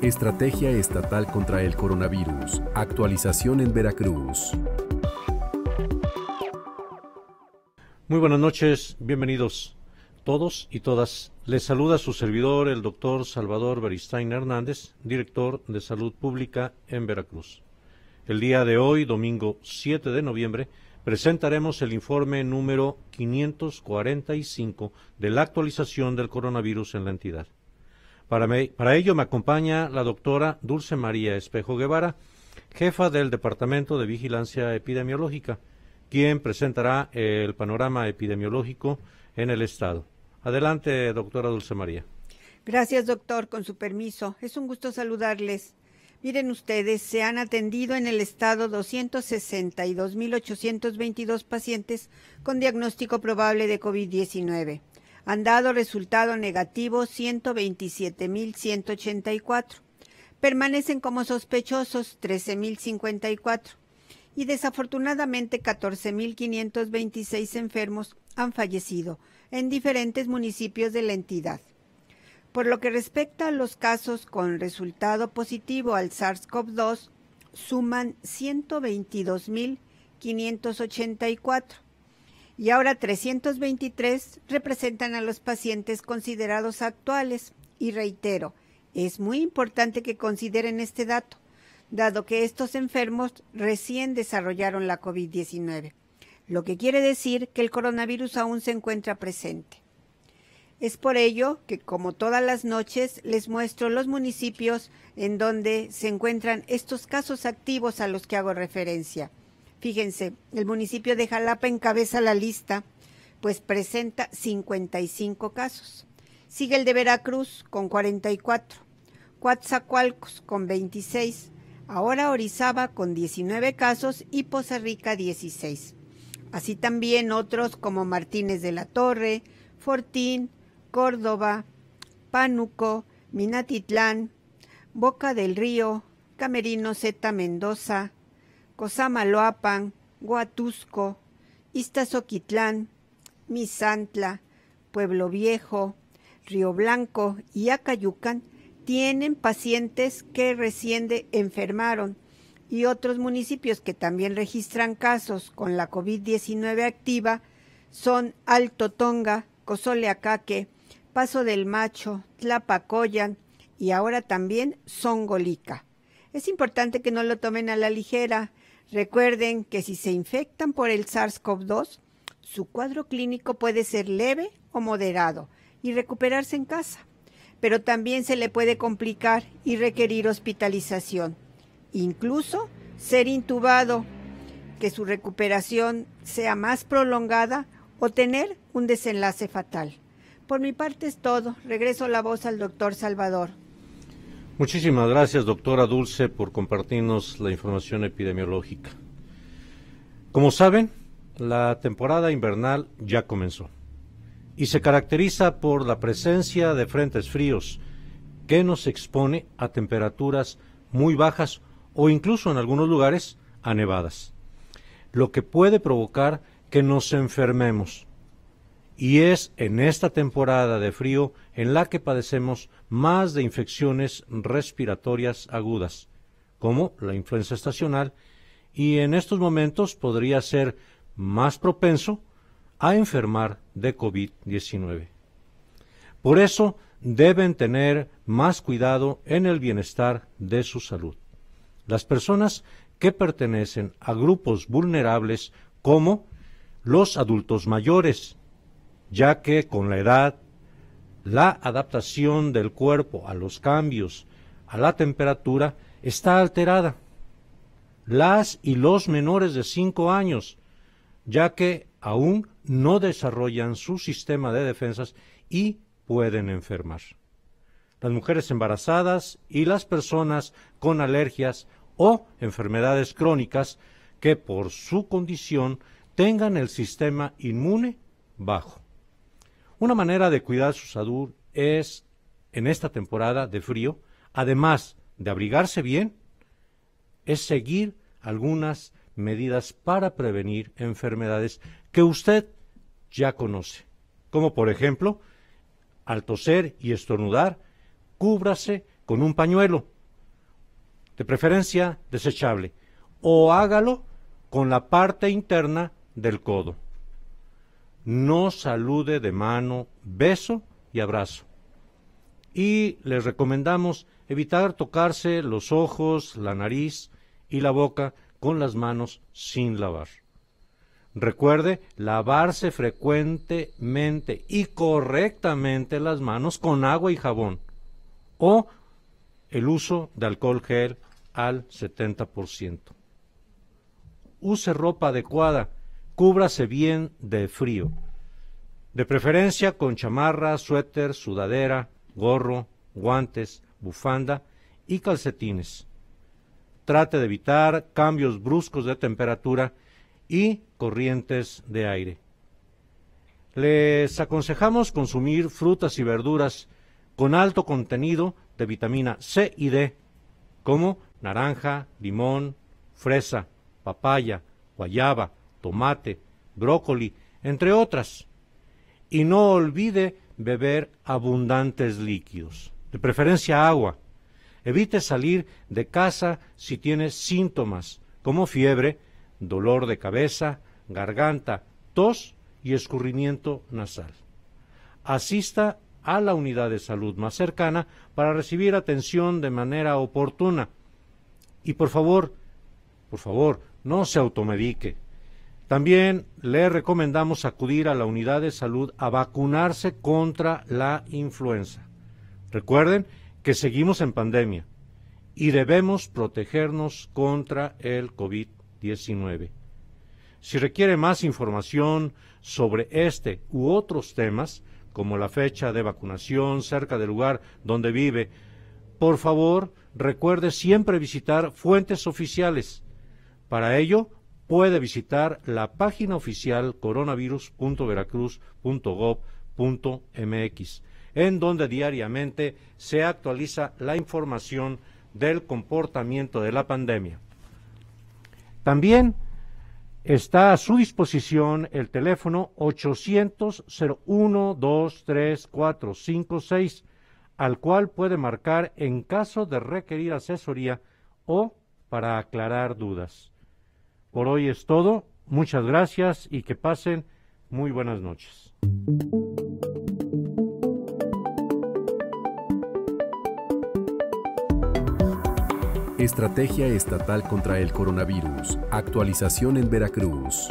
Estrategia Estatal contra el Coronavirus. Actualización en Veracruz. Muy buenas noches, bienvenidos todos y todas. Les saluda su servidor, el doctor Salvador Beristain Hernández, director de Salud Pública en Veracruz. El día de hoy, domingo 7 de noviembre, presentaremos el informe número 545 de la actualización del coronavirus en la entidad. Para, para, ello me acompaña la doctora Dulce María Espejo Guevara, jefa del Departamento de Vigilancia Epidemiológica, quien presentará el panorama epidemiológico en el Estado. Adelante, doctora Dulce María. Gracias, doctor. Con su permiso, es un gusto saludarles. Miren ustedes, se han atendido en el estado 262.822 pacientes con diagnóstico probable de COVID-19. Han dado resultado negativo 127.184. Permanecen como sospechosos 13.054. Y desafortunadamente 14.526 enfermos han fallecido en diferentes municipios de la entidad. Por lo que respecta a los casos con resultado positivo al SARS-CoV-2, suman 122.584 y ahora 323 representan a los pacientes considerados actuales. Y reitero, es muy importante que consideren este dato, dado que estos enfermos recién desarrollaron la COVID-19, lo que quiere decir que el coronavirus aún se encuentra presente. Es por ello que, como todas las noches, les muestro los municipios en donde se encuentran estos casos activos a los que hago referencia. Fíjense, el municipio de Jalapa encabeza la lista, pues presenta 55 casos. Sigue el de Veracruz con 44, Coatzacoalcos con 26, ahora Orizaba con 19 casos y Poza Rica 16. Así también otros como Martínez de la Torre, Fortín, Córdoba, Pánuco, Minatitlán, Boca del Río, Camerino Z. Mendoza, Cosamaloapan, Huatusco, Iztazoquitlán, Misantla, Pueblo Viejo, Río Blanco y Acayucan tienen pacientes que recién enfermaron y otros municipios que también registran casos con la COVID-19 activa son Alto Tonga, Cozoleacaque, Paso del Macho, Tlapacoyan y ahora también Songolica. Es importante que no lo tomen a la ligera. Recuerden que si se infectan por el SARS-CoV-2, su cuadro clínico puede ser leve o moderado y recuperarse en casa, pero también se le puede complicar y requerir hospitalización, incluso ser intubado, que su recuperación sea más prolongada o tener un desenlace fatal. Por mi parte es todo. Regreso la voz al doctor Salvador. Muchísimas gracias, doctora Dulce, por compartirnos la información epidemiológica. Como saben, la temporada invernal ya comenzó y se caracteriza por la presencia de frentes fríos que nos expone a temperaturas muy bajas o incluso en algunos lugares a nevadas, lo que puede provocar que nos enfermemos y es en esta temporada de frío en la que padecemos más de infecciones respiratorias agudas, como la influenza estacional, y en estos momentos podría ser más propenso a enfermar de COVID-19. Por eso deben tener más cuidado en el bienestar de su salud. Las personas que pertenecen a grupos vulnerables como los adultos mayores, ya que con la edad, la adaptación del cuerpo a los cambios, a la temperatura, está alterada. Las y los menores de 5 años, ya que aún no desarrollan su sistema de defensas y pueden enfermar. Las mujeres embarazadas y las personas con alergias o enfermedades crónicas que por su condición tengan el sistema inmune bajo. Una manera de cuidar su salud es, en esta temporada de frío, además de abrigarse bien, es seguir algunas medidas para prevenir enfermedades que usted ya conoce, como por ejemplo, al toser y estornudar, cúbrase con un pañuelo, de preferencia desechable, o hágalo con la parte interna del codo no salude de mano, beso y abrazo. Y les recomendamos evitar tocarse los ojos, la nariz y la boca con las manos sin lavar. Recuerde lavarse frecuentemente y correctamente las manos con agua y jabón o el uso de alcohol gel al 70%. Use ropa adecuada Cúbrase bien de frío, de preferencia con chamarra, suéter, sudadera, gorro, guantes, bufanda y calcetines. Trate de evitar cambios bruscos de temperatura y corrientes de aire. Les aconsejamos consumir frutas y verduras con alto contenido de vitamina C y D, como naranja, limón, fresa, papaya, guayaba, tomate, brócoli, entre otras. Y no olvide beber abundantes líquidos, de preferencia agua. Evite salir de casa si tiene síntomas como fiebre, dolor de cabeza, garganta, tos y escurrimiento nasal. Asista a la unidad de salud más cercana para recibir atención de manera oportuna. Y por favor, por favor, no se automedique. También le recomendamos acudir a la unidad de salud a vacunarse contra la influenza. Recuerden que seguimos en pandemia y debemos protegernos contra el COVID-19. Si requiere más información sobre este u otros temas, como la fecha de vacunación cerca del lugar donde vive, por favor recuerde siempre visitar fuentes oficiales. Para ello, puede visitar la página oficial coronavirus.veracruz.gov.mx, en donde diariamente se actualiza la información del comportamiento de la pandemia. También está a su disposición el teléfono 800 01 al cual puede marcar en caso de requerir asesoría o para aclarar dudas. Por hoy es todo. Muchas gracias y que pasen muy buenas noches. Estrategia Estatal contra el Coronavirus. Actualización en Veracruz.